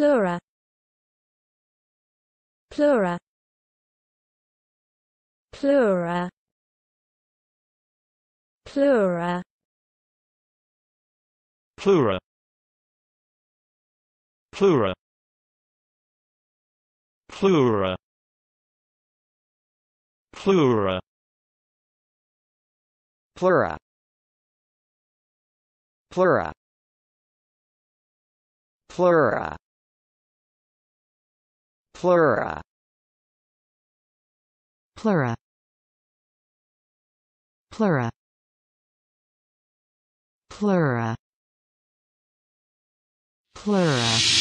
plura plura plura plura plura plura plura plura plura plura plura Pleura Pleura Pleura Pleura Pleura